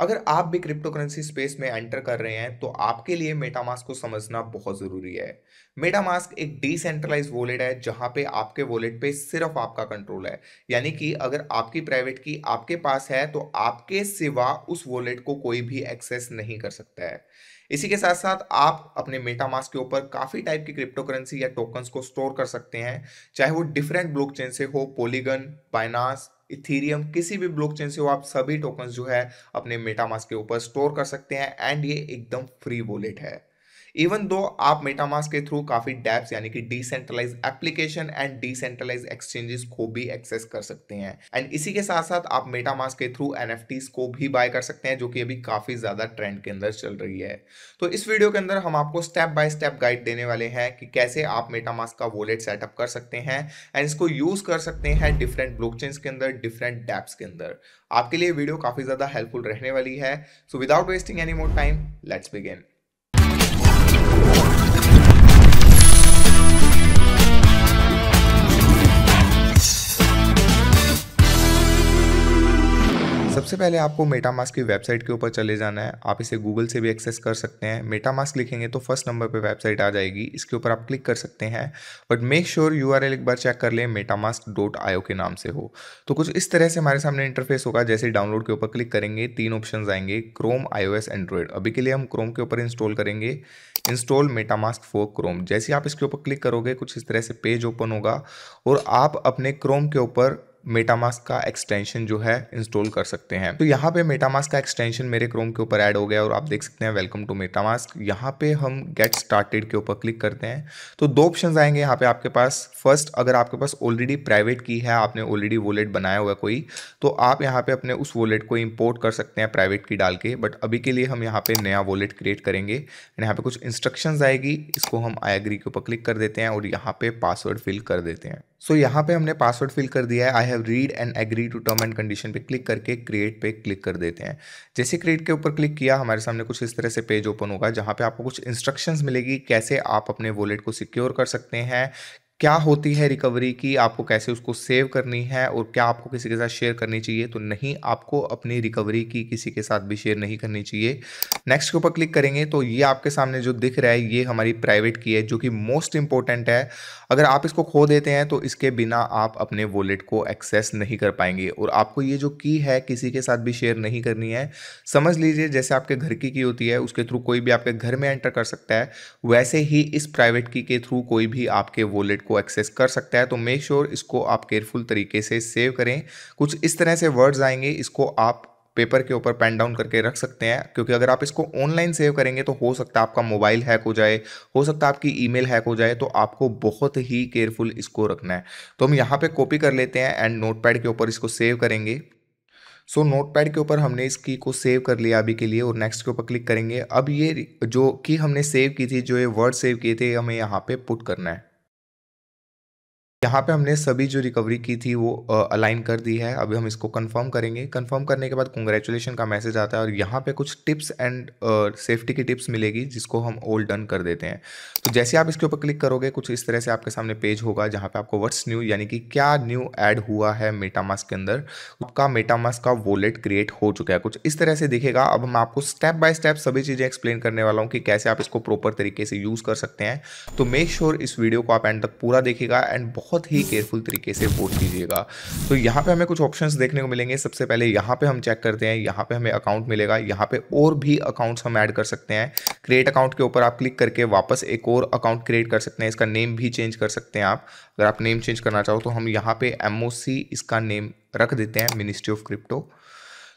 अगर आप भी क्रिप्टो करेंसी स्पेस में एंटर कर रहे हैं तो आपके लिए मेटामास्क को समझना बहुत ज़रूरी है मेटामास्क एक डिसेंट्रलाइज वॉलेट है जहां पे आपके वॉलेट पे सिर्फ आपका कंट्रोल है यानी कि अगर आपकी प्राइवेट की आपके पास है तो आपके सिवा उस वॉलेट को कोई भी एक्सेस नहीं कर सकता है इसी के साथ साथ आप अपने मेटामास्क के ऊपर काफ़ी टाइप की क्रिप्टो करेंसी या टोकन्स को स्टोर कर सकते हैं चाहे वो डिफरेंट ब्लॉकचेन से हो पोलीगन बाइनास इथीरियम किसी भी ब्लॉकचेन से हो आप सभी टोकन्स जो है अपने मेटामास्क के ऊपर स्टोर कर सकते हैं एंड ये एकदम फ्री वॉलेट है इवन दो आप मेटामास के थ्रू काफ़ी डैप्स यानी कि decentralise application and decentralise exchanges को भी एक्सेस कर सकते हैं एंड इसी के साथ साथ आप मेटामास के थ्रू एन को भी बाय कर सकते हैं जो कि अभी काफ़ी ज़्यादा ट्रेंड के अंदर चल रही है तो इस वीडियो के अंदर हम आपको स्टेप बाय स्टेप गाइड देने वाले हैं कि कैसे आप मेटामास का वॉलेट सेटअप कर सकते हैं एंड इसको यूज़ कर सकते हैं डिफरेंट ब्लॉक के अंदर डिफरेंट डैप्स के अंदर आपके लिए वीडियो काफ़ी ज़्यादा हेल्पफुल रहने वाली है so without wasting any more time let's begin सबसे पहले आपको मेटामास्क की वेबसाइट के ऊपर चले जाना है आप इसे गूगल से भी एक्सेस कर सकते हैं मेटामास्क लिखेंगे तो फर्स्ट नंबर पे वेबसाइट आ जाएगी इसके ऊपर आप क्लिक कर सकते हैं बट मेक श्योर यू एक बार चेक कर लें मेटामास्क डॉट आयो के नाम से हो तो कुछ इस तरह से हमारे सामने इंटरफेस होगा जैसे डाउनलोड के ऊपर क्लिक करेंगे तीन ऑप्शन आएंगे क्रोम आईओ एस एंड्रॉयड अभी के लिए हम क्रोम के ऊपर इंस्टॉल करेंगे इंस्टॉल मेटामास्क फॉर क्रोम जैसे आप इसके ऊपर क्लिक करोगे कुछ इस तरह से पेज ओपन होगा और आप अपने क्रोम के ऊपर मेटामास्क का एक्सटेंशन जो है इंस्टॉल कर सकते हैं तो यहाँ पे मेटामास्क का एक्सटेंशन मेरे क्रोम के ऊपर ऐड हो गया और आप देख सकते हैं वेलकम टू मेटामास्क यहाँ पे हम गेट स्टार्टेड के ऊपर क्लिक करते हैं तो दो ऑप्शन आएंगे यहाँ पे आपके पास फर्स्ट अगर आपके पास ऑलरेडी प्राइवेट की है आपने ऑलरेडी वॉलेट बनाया हुआ कोई तो आप यहाँ पे अपने उस वॉलेट को इम्पोर्ट कर सकते हैं प्राइवेट की डाल के बट अभी के लिए हम यहाँ पे नया वॉलेट क्रिएट करेंगे यहाँ पे कुछ इंस्ट्रक्शन आएगी इसको हम आई एग्री के ऊपर क्लिक कर देते हैं और यहाँ पे पासवर्ड फिल कर देते हैं सो so, यहाँ पे हमने पासवर्ड फिल कर दिया है I read and agree to term and condition पे क्लिक करके क्रिएट पे क्लिक कर देते हैं जैसे क्रिएट के ऊपर क्लिक किया हमारे सामने कुछ इस तरह से पेज ओपन होगा जहाँ पे आपको कुछ इंस्ट्रक्शंस मिलेगी कैसे आप अपने वॉलेट को सिक्योर कर सकते हैं क्या होती है रिकवरी की आपको कैसे उसको सेव करनी है और क्या आपको किसी के साथ शेयर करनी चाहिए तो नहीं आपको अपनी रिकवरी की किसी के साथ भी शेयर नहीं करनी चाहिए नेक्स्ट के ऊपर क्लिक करेंगे तो ये आपके सामने जो दिख रहा है ये हमारी प्राइवेट की है जो कि मोस्ट इंपॉर्टेंट है अगर आप इसको खो देते हैं तो इसके बिना आप अपने वॉलेट को एक्सेस नहीं कर पाएंगे और आपको ये जो की है किसी के साथ भी शेयर नहीं करनी है समझ लीजिए जैसे आपके घर की की होती है उसके थ्रू कोई भी आपके घर में एंटर कर सकता है वैसे ही इस प्राइवेट की के थ्रू कोई भी आपके वॉलेट को एक्सेस कर सकता है तो मेक श्योर sure इसको आप केयरफुल तरीके से सेव करें कुछ इस तरह से वर्ड्स आएंगे इसको आप पेपर के ऊपर पेन डाउन करके रख सकते हैं क्योंकि अगर आप इसको ऑनलाइन सेव करेंगे तो हो सकता है आपका मोबाइल हैक हो जाए हो सकता है आपकी ईमेल हैक हो जाए तो आपको बहुत ही केयरफुल इसको रखना है तो हम यहाँ पे कॉपी कर लेते हैं एंड नोटपैड के ऊपर इसको सेव करेंगे सो so, नोटपैड के ऊपर हमने इसकी को सेव कर लिया अभी के लिए और नेक्स्ट के ऊपर क्लिक करेंगे अब ये जो की हमने सेव की थी जो ये वर्ड सेव किए थे हमें यहाँ पे पुट करना है यहाँ पे हमने सभी जो रिकवरी की थी वो अलाइन कर दी है अभी हम इसको कंफर्म करेंगे कंफर्म करने के बाद कॉन्ग्रेचुलेशन का मैसेज आता है और यहाँ पे कुछ टिप्स एंड सेफ्टी की टिप्स मिलेगी जिसको हम ओल्ड डन कर देते हैं तो जैसे आप इसके ऊपर क्लिक करोगे कुछ इस तरह से आपके सामने पेज होगा जहाँ पे आपको व्हाट्स न्यू यानी कि क्या न्यू एड हुआ है मेटामास के अंदर आपका मेटामास का वॉलेट क्रिएट हो चुका है कुछ इस तरह से दिखेगा अब हम आपको स्टेप बाय स्टेप सभी चीज़ें एक्सप्लेन करने वाला हूँ कि कैसे आप इसको प्रॉपर तरीके से यूज़ कर सकते हैं तो मेक श्योर इस वीडियो को आप एंड तक पूरा देखेगा एंड बहुत ही केयरफुल तरीके से वोट कीजिएगा तो यहाँ पे हमें कुछ ऑप्शंस देखने को मिलेंगे सबसे पहले यहाँ पे हम चेक करते हैं यहाँ पे हमें अकाउंट मिलेगा यहाँ पे और भी अकाउंट्स हम ऐड कर सकते हैं क्रिएट अकाउंट के ऊपर आप क्लिक करके वापस एक और अकाउंट क्रिएट कर सकते हैं इसका नेम भी चेंज कर सकते हैं आप अगर आप नेम चेंज करना चाहो तो हम यहाँ पे एम इसका नेम रख देते हैं मिनिस्ट्री ऑफ क्रिप्टो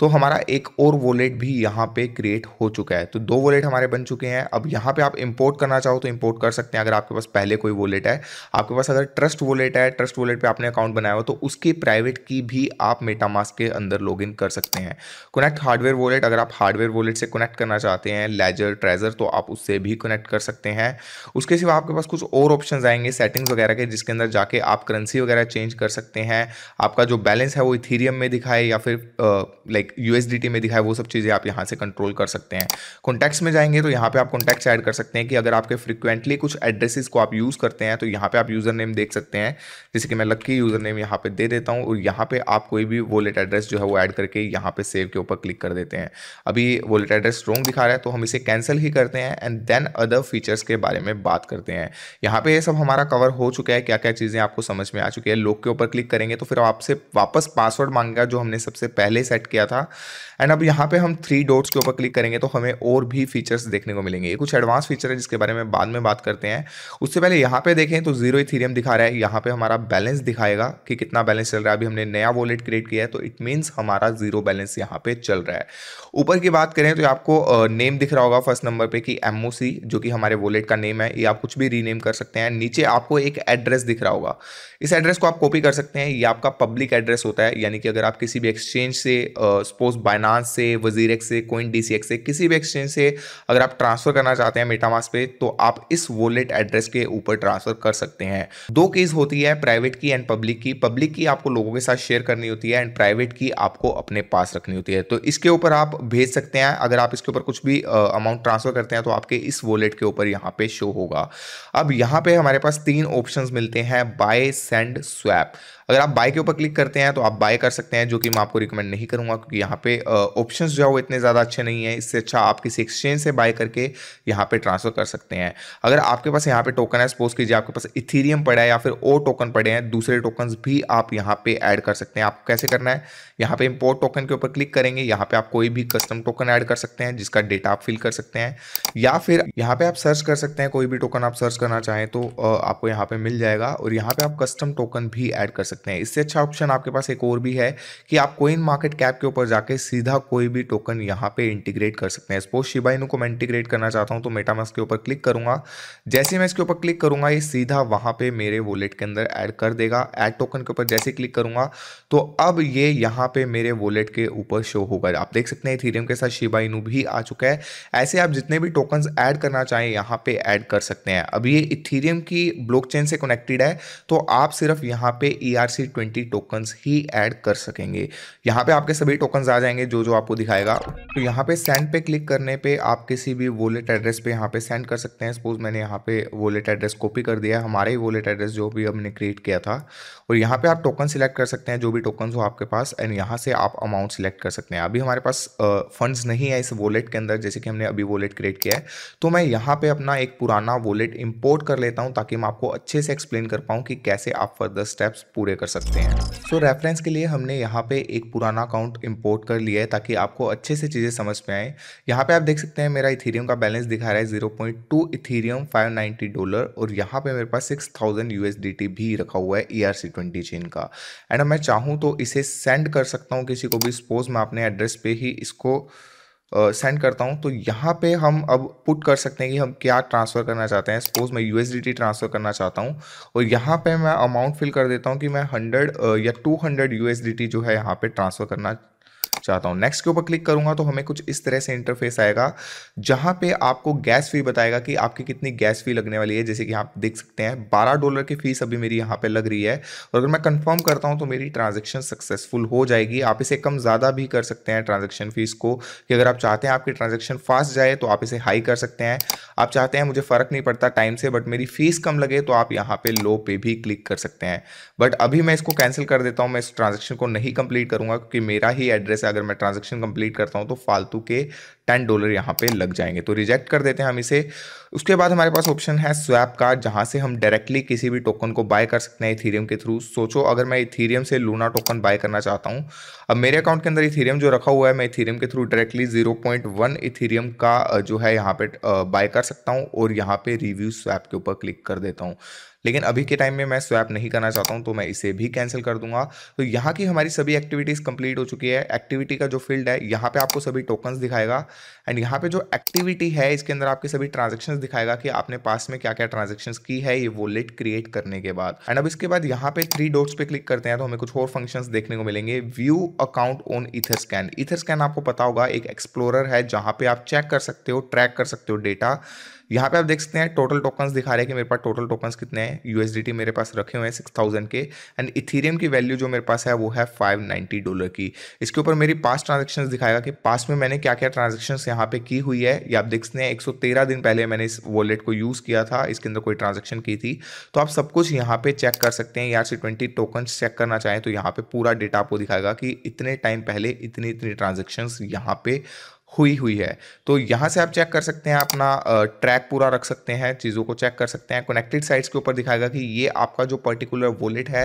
तो हमारा एक और वॉलेट भी यहाँ पे क्रिएट हो चुका है तो दो वॉलेट हमारे बन चुके हैं अब यहाँ पे आप इंपोर्ट करना चाहो तो इंपोर्ट कर सकते हैं अगर आपके पास पहले कोई वॉलेट है आपके पास अगर ट्रस्ट वॉलेट है ट्रस्ट वॉलेट पर आपने अकाउंट बनाया हो तो उसकी प्राइवेट की भी आप मेटामास के अंदर लॉग कर सकते हैं कनेक्ट हार्डवेयर वॉलेट अगर आप हार्डवेयर वॉलेट से कनेक्ट करना चाहते हैं लेजर ट्रेजर तो आप उससे भी कनेक्ट कर सकते हैं उसके सिवा आपके पास कुछ और ऑप्शन आएंगे सेटिंग्स वगैरह के जिसके अंदर जाके आप करेंसी वगैरह चेंज कर सकते हैं आपका जो बैलेंस है वो इथीरियम में दिखाए या फिर लाइक लाइक यूएसडीटी में दिखा है वो सब चीज़ें आप यहाँ से कंट्रोल कर सकते हैं कॉन्टैक्ट्स में जाएंगे तो यहाँ पे आप कॉन्टैक्ट्स ऐड कर सकते हैं कि अगर आपके फ्रिक्वेंटली कुछ एड्रेसेस को आप यूज़ करते हैं तो यहाँ पे आप यूज़र नेम देख सकते हैं जैसे कि मैं लक्की यूज़र नेम यहाँ पर दे देता हूँ और यहाँ पर आप कोई भी वॉलेट एड्रेस जो है वो ऐड करके यहाँ पर सेव के ऊपर क्लिक कर देते हैं अभी वॉलेट एड्रेस रॉन्ग दिखा रहा है तो हम इसे कैंसिल ही करते हैं एंड देन अदर फीचर्स के बारे में बात करते हैं यहाँ पे ये सब हमारा कवर हो चुका है क्या क्या चीज़ें आपको समझ में आ चुकी है लोग के ऊपर क्लिक करेंगे तो फिर आपसे वापस पासवर्ड मांगेगा जो हमने सबसे पहले सेट किया था था एंड अब यहाँ पे हम थ्री डोट्स के ऊपर क्लिक करेंगे तो हमें और भी फीचर्स देखने को मिलेंगे ये कुछ एडवांस फीचर है जिसके बारे में बाद में बात करते हैं उससे पहले यहाँ पे देखें तो जीरो इथीरियम दिखा रहा है यहाँ पे हमारा बैलेंस दिखाएगा कि कितना बैलेंस चल रहा है अभी हमने नया वॉलेट क्रिएट किया है तो इट मीन्स हमारा जीरो बैलेंस यहाँ पे चल रहा है ऊपर की बात करें तो आपको नेम दिख रहा होगा फर्स्ट नंबर पर कि एम जो कि हमारे वॉलेट का नेम है ये आप कुछ भी रीनेम कर सकते हैं नीचे आपको एक एड्रेस दिख रहा होगा इस एड्रेस को आप कॉपी कर सकते हैं ये आपका पब्लिक एड्रेस होता है यानी कि अगर आप किसी भी एक्सचेंज से सपोज बाइनांस से वजीरेक्स से कोइन डी से किसी भी एक्सचेंज से अगर आप ट्रांसफर करना चाहते हैं मेटामास पे तो आप इस वॉलेट एड्रेस के ऊपर ट्रांसफर कर सकते हैं दो केस होती है प्राइवेट की एंड पब्लिक की पब्लिक की आपको लोगों के साथ शेयर करनी होती है एंड प्राइवेट की आपको अपने पास रखनी होती है तो इसके ऊपर आप भेज सकते हैं अगर आप इसके ऊपर कुछ भी अमाउंट ट्रांसफर करते हैं तो आपके इस वॉलेट के ऊपर यहाँ पे शो होगा अब यहाँ पे हमारे पास तीन ऑप्शन मिलते हैं बाय सेंड स्वैप अगर आप बाय के ऊपर क्लिक करते हैं तो आप बाय कर सकते हैं जो कि मैं आपको रिकमेंड नहीं करूँगा क्योंकि यहाँ पे ऑप्शंस जो है वो इतने ज़्यादा अच्छे नहीं है इससे अच्छा आप किसी एक्सचेंज से बाय करके यहाँ पे ट्रांसफर कर सकते हैं अगर आपके पास यहाँ पे टोकन है सपोज कीजिए आपके पास इथीरियम पड़ा है या फिर और टोकन पड़े हैं दूसरे टोकन भी आप यहाँ पे ऐड कर सकते हैं आपको कैसे करना है यहाँ पे इम्पोर्ट टोकन के ऊपर क्लिक करेंगे यहाँ पे आप कोई भी कस्टम टोकन ऐड कर सकते हैं जिसका डेटा आप फिल कर सकते हैं या फिर यहाँ पे आप सर्च कर सकते हैं कोई भी टोकन आप सर्च करना चाहें तो आपको यहाँ पे मिल जाएगा और यहाँ पे आप कस्टम टोकन भी ऐड कर सकते हैं सकते हैं इससे अच्छा ऑप्शन आपके पास एक और भी है कि आप कोइन मार्केट कैप के ऊपर जाके सीधा कोई भी टोकन यहाँ पे इंटीग्रेट कर सकते हैं सपोज शिबाइनू को मैं इंटीग्रेट करना चाहता हूँ तो मेटामास्क के ऊपर क्लिक करूँगा जैसे मैं इसके ऊपर क्लिक करूँगा ये सीधा वहाँ पर मेरे वॉलेट के अंदर एड कर देगा एड टोकन के ऊपर जैसे क्लिक करूँगा तो अब ये यहाँ पर मेरे वॉलेट के ऊपर शो होगा आप देख सकते हैं थीरियम के साथ शिबाइनू भी आ चुका है ऐसे आप जितने भी टोकन ऐड करना चाहें यहाँ पे ऐड कर सकते हैं अब ये इथीरियम की ब्लॉकचेन से कनेक्टेड है तो आप सिर्फ यहाँ पे E e R C twenty tokens ही ऐड कर सकेंगे यहाँ पे आपके सभी टोकन्स आ जाएंगे जो जो आपको दिखाएगा तो यहाँ पे सेंड पे क्लिक करने पे आप किसी भी वॉलेट एड्रेस पे यहाँ पे सेंड कर सकते हैं सपोज मैंने यहाँ पे वॉलेट एड्रेस कॉपी कर दिया हमारे ही वॉलेट एड्रेस जो भी हमने क्रिएट किया था और यहाँ पे आप टोकन सिलेक्ट कर सकते हैं जो भी टोकन हो आपके पास एंड यहाँ से आप अमाउंट सिलेक्ट कर सकते हैं अभी हमारे पास फंड्स नहीं है इस वॉलेट के अंदर जैसे कि हमने अभी वॉलेट क्रिएट किया है तो मैं यहाँ पे अपना एक पुराना वॉलेट इंपोर्ट कर लेता हूँ ताकि मैं आपको अच्छे से एक्सप्लेन कर पाऊँ कि कैसे आप फर्दर स्टेप्स पूरे कर सकते हैं सो so, रेफरेंस के लिए हमने यहाँ पे एक पुराना अकाउंट इंपोर्ट कर लिया है ताकि आपको अच्छे से चीज़ें समझ में आए यहाँ पे आप देख सकते हैं मेरा इथीरियम का बैलेंस दिखा रहा है zero point two Ethereum five ninety dollar और यहाँ पे मेरे पास सिक्स थाउजेंड भी रखा हुआ है E R C twenty chain का एंड मैं चाहूँ तो इसे सेंड कर सकता हूँ किसी को भी सपोज मैं अपने एड्रेस पे ही इसको सेंड करता हूँ तो यहाँ पे हम अब पुट कर सकते हैं कि हम क्या ट्रांसफ़र करना चाहते हैं सपोज मैं यू ट्रांसफ़र करना चाहता हूँ और यहाँ पे मैं अमाउंट फिल कर देता हूँ कि मैं हंड्रेड या टू हंड्रेड जो है यहाँ पे ट्रांसफ़र करना चाहता हूँ नेक्स्ट के ऊपर क्लिक करूंगा तो हमें कुछ इस तरह से इंटरफेस आएगा जहाँ पे आपको गैस फी बताएगा कि आपकी कितनी गैस फी लगने वाली है जैसे कि आप देख सकते हैं बारह डॉलर की फीस अभी मेरी यहाँ पर लग रही है और अगर मैं कन्फर्म करता हूँ तो मेरी ट्रांजेक्शन सक्सेसफुल हो जाएगी आप इसे कम ज़्यादा भी कर सकते हैं ट्रांजेक्शन फीस को कि अगर आप चाहते हैं आपकी ट्रांजेक्शन फास्ट जाए तो आप इसे हाई कर सकते हैं आप चाहते हैं मुझे फ़र्क नहीं पड़ता टाइम से बट मेरी फीस कम लगे तो आप यहाँ पे लो पे भी क्लिक कर सकते हैं बट अभी मैं इसको कैंसिल कर देता हूँ मैं इस ट्रांजेक्शन को नहीं कंप्लीट करूँगा क्योंकि मेरा ही एड्रेस है अगर मैं ट्रांजेक्शन कंप्लीट करता हूँ तो फालतू के टेन डॉलर यहाँ पे लग जाएंगे तो रिजेक्ट कर देते हैं हम इसे उसके बाद हमारे पास ऑप्शन है स्वैप का जहाँ से हम डायरेक्टली किसी भी टोकन को बाय कर सकते हैं इथीरियम के थ्रू सोचो अगर मैं इथीरियम से लूना टोकन बाय करना चाहता हूँ अब मेरे अकाउंट के अंदर इथीरियम जो रखा हुआ है मैं इथीरियम के through directly zero point Ethereum का जो है यहाँ पर बाय कर सकता हूँ और यहाँ पर रिव्यू स्वैप के ऊपर क्लिक कर देता हूँ लेकिन अभी के टाइम में मैं स्वैप नहीं करना चाहता हूँ तो मैं इसे भी कैंसिल कर दूंगा तो यहाँ की हमारी सभी एक्टिविटीज़ कंप्लीट हो चुकी है एक्टिविटी का जो फील्ड है यहाँ पे आपको सभी टोकन्स दिखाएगा एंड यहाँ पे जो एक्टिविटी है इसके अंदर आपके सभी ट्रांजेक्शन दिखाएगा कि आपने पास में क्या क्या ट्रांजेक्शन की है ये वॉलेट क्रिएट करने के बाद एंड अब इसके बाद यहाँ पे थ्री डोट्स पे क्लिक करते हैं तो हमें कुछ और फंक्शन देखने को मिलेंगे view account on Etherscan Etherscan आपको पता होगा एक एक्सप्लोरर है जहाँ पे आप चेक कर सकते हो ट्रैक कर सकते हो डेटा यहाँ पे आप देख सकते हैं टोटल टोकन्स दिखा रहे हैं कि मेरे पास टोटल टोकन्स कितने हैं यूएसडीटी मेरे पास रखे हुए हैं सिक्स थाउजेंड के एंड इथीरियम की वैल्यू जो मेरे पास है वो है फाइव नाइन्टी डॉलर की इसके ऊपर मेरी पास्ट ट्रांजेक्शन दिखाएगा कि पास्ट में मैंने क्या क्या ट्रांजेक्शन यहाँ पे की हुई है या आप देख सकते हैं एक दिन पहले मैंने इस वॉलेट को यूज़ किया था इसके अंदर कोई ट्रांजेक्शन की थी तो आप सब कुछ यहाँ पे चेक कर सकते हैं या से ट्वेंटी टोकन्स चेक करना चाहें तो यहाँ पे पूरा डेटा आपको दिखाएगा कि इतने टाइम पहले इतनी इतनी ट्रांजेक्शन्स यहाँ पे हुई हुई है तो यहाँ से आप चेक कर सकते हैं अपना ट्रैक पूरा रख सकते हैं चीज़ों को चेक कर सकते हैं कनेक्टेड साइट्स के ऊपर दिखाएगा कि ये आपका जो पर्टिकुलर वॉलेट है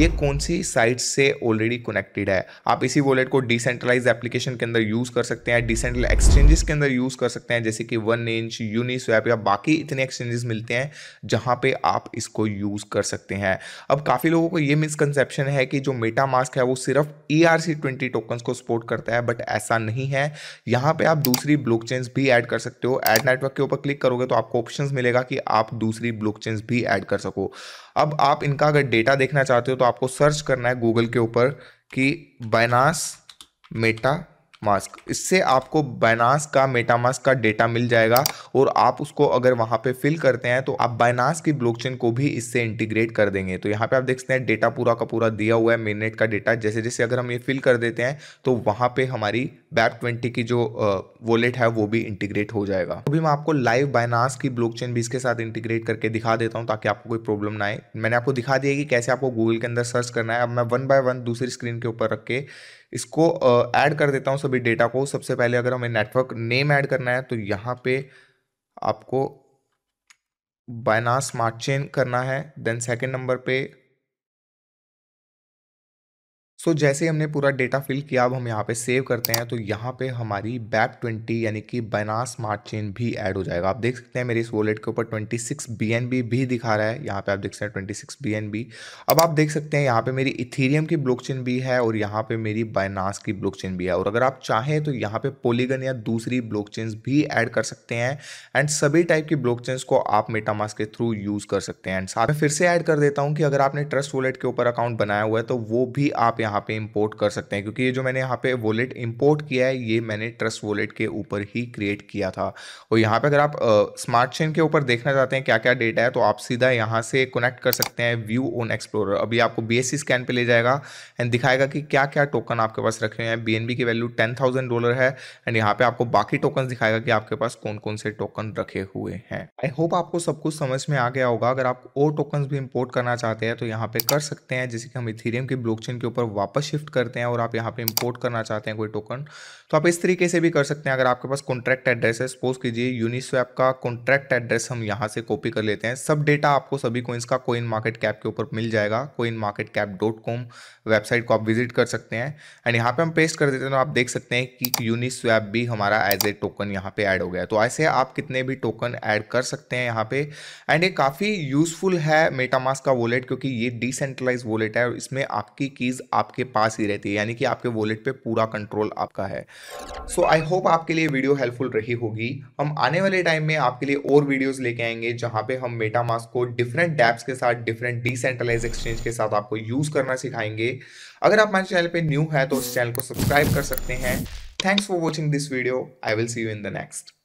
ये कौन सी साइट से ऑलरेडी कनेक्टेड है आप इसी वॉलेट को डिसेंट्रलाइज एप्लीकेशन के अंदर यूज़ कर सकते हैं डिसेंट्रल एक्सचेंजेस के अंदर यूज़ कर सकते हैं जैसे कि वन इंच यूनिस्वैप या बाकी इतने एक्सचेंजेस मिलते हैं जहाँ पर आप इसको यूज़ कर सकते हैं अब काफ़ी लोगों को ये मिसकनसेप्शन है कि जो मेटा मास्क है वो सिर्फ E R C twenty tokens को सपोर्ट करता है बट ऐसा नहीं है यहाँ यहाँ पे आप दूसरी ब्लॉक भी ऐड कर सकते हो ऐड नेटवर्क के ऊपर क्लिक करोगे तो आपको ऑप्शन मिलेगा कि आप दूसरी ब्लॉक भी ऐड कर सको अब आप इनका अगर डेटा देखना चाहते हो तो आपको सर्च करना है गूगल के ऊपर कि बैनास मेटा मास्क इससे आपको बैनास का मेटामास्क का डेटा मिल जाएगा और आप उसको अगर वहाँ पे फिल करते हैं तो आप बैनास की ब्लॉकचेन को भी इससे इंटीग्रेट कर देंगे तो यहाँ पे आप देखते हैं डेटा पूरा का पूरा दिया हुआ है मिनट का डेटा जैसे जैसे अगर हम ये फिल कर देते हैं तो वहाँ पे हमारी बैप ट्वेंटी की जो वॉलेट है वो भी इंटीग्रेट हो जाएगा अभी मैं आपको लाइव बायनास की ब्लॉकचेन भी इसके साथ इंटीग्रेट करके दिखा देता हूं ताकि आपको कोई प्रॉब्लम ना आए मैंने आपको दिखा दिया कि कैसे आपको गूगल के अंदर सर्च करना है अब मैं वन बाय वन दूसरी स्क्रीन के ऊपर रख के इसको ऐड कर देता हूँ सभी डेटा को सबसे पहले अगर हमें नेटवर्क नेम ऐड करना है तो यहाँ पे आपको बायनास स्मार्ट चेन करना है देन सेकेंड नंबर पे सो so, जैसे हमने पूरा डेटा फिल किया अब हम यहाँ पे सेव करते हैं तो यहाँ पे हमारी बैप ट्वेंटी यानी कि बनास स्मार्ट चेन भी ऐड हो जाएगा आप देख सकते हैं मेरे इस वॉलेट के ऊपर ट्वेंटी सिक्स बी भी दिखा रहा है यहाँ पे आप देख सकते हैं ट्वेंटी सिक्स बी अब आप देख सकते हैं यहाँ पे मेरी इथीरियम की ब्लॉकचेन भी है और यहाँ पर मेरी बायनास की ब्लॉक भी है और अगर आप चाहें तो यहाँ पर पोलीगन या दूसरी ब्लॉक भी ऐड कर सकते हैं एंड सभी टाइप की ब्लॉक को आप मेटामास के थ्रू यूज़ कर सकते हैं एंड साथ में फिर से ऐड कर देता हूँ कि अगर आपने ट्रस्ट वॉलेट के ऊपर अकाउंट बनाया हुआ है तो वो भी आप यहाँ यहाँ पे इंपोर्ट कर सकते हैं क्योंकि ये जो मैंने यहाँ पे वॉलेट इंपोर्ट किया है ये मैंने ट्रस्ट वॉलेट के ऊपर ही क्रिएट किया था और यहाँ पे अगर आप स्मार्ट चेन के ऊपर देखना चाहते हैं क्या क्या डेटा है तो आप सीधा यहाँ से कनेक्ट कर सकते हैं व्यू ऑन एक्सप्लोरर अभी आपको बी स्कैन पर ले जाएगा एंड दिखाएगा कि क्या क्या टोकन आपके पास रखे हुए हैं बी की वैल्यू टेन डॉलर है एंड यहाँ पे आपको बाकी टोकन दिखाएगा कि आपके पास कौन कौन से टोकन रखे हुए हैं आई होप आपको सब कुछ समझ में आ गया होगा अगर आप और टोकन भी इम्पोर्ट करना चाहते हैं तो यहाँ पे कर सकते हैं जैसे कि हम इथीरियम के ब्लॉकचेन के ऊपर वापस शिफ्ट करते हैं और आप यहाँ पे इंपोर्ट करना चाहते हैं कोई टोकन तो आप इस तरीके से भी कर सकते हैं अगर आपके पास कॉन्ट्रैक्ट एड्रेस है सपोज कीजिए यूनिस्वैप का कॉन्ट्रैक्ट एड्रेस हम यहाँ से कॉपी कर लेते हैं सब डेटा आपको सभी कोइंस का कोइन मार्केट कैप के ऊपर मिल जाएगा CoinMarketCap dot com website को आप विजिट कर सकते हैं एंड यहाँ पर हम पेस्ट कर देते हैं तो आप देख सकते हैं कि यूनिस्वैप भी हमारा एज ए टोकन यहाँ पे ऐड हो गया तो ऐसे आप कितने भी टोकन ऐड कर सकते हैं यहाँ पे एंड ये काफ़ी यूजफुल है मेटामास का वॉलेट क्योंकि ये डिसेंट्रलाइज वॉलेट है और इसमें आपकी कीज़ आप आपके पास ही रहती है यानी कि आपके वॉलेट पे पूरा कंट्रोल आपका है सो आई होप आपके लिए वीडियो हेल्पफुल रही होगी हम आने वाले टाइम में आपके लिए और वीडियोस लेके आएंगे जहां पे हम मेटामास्क को डिफरेंट डैप्स के साथ डिफरेंट डिसेंट्रलाइज एक्सचेंज के साथ आपको यूज़ करना सिखाएंगे अगर आप हमारे चैनल पर न्यू है तो उस चैनल को सब्सक्राइब कर सकते हैं thanks for watching this video I will see you in the next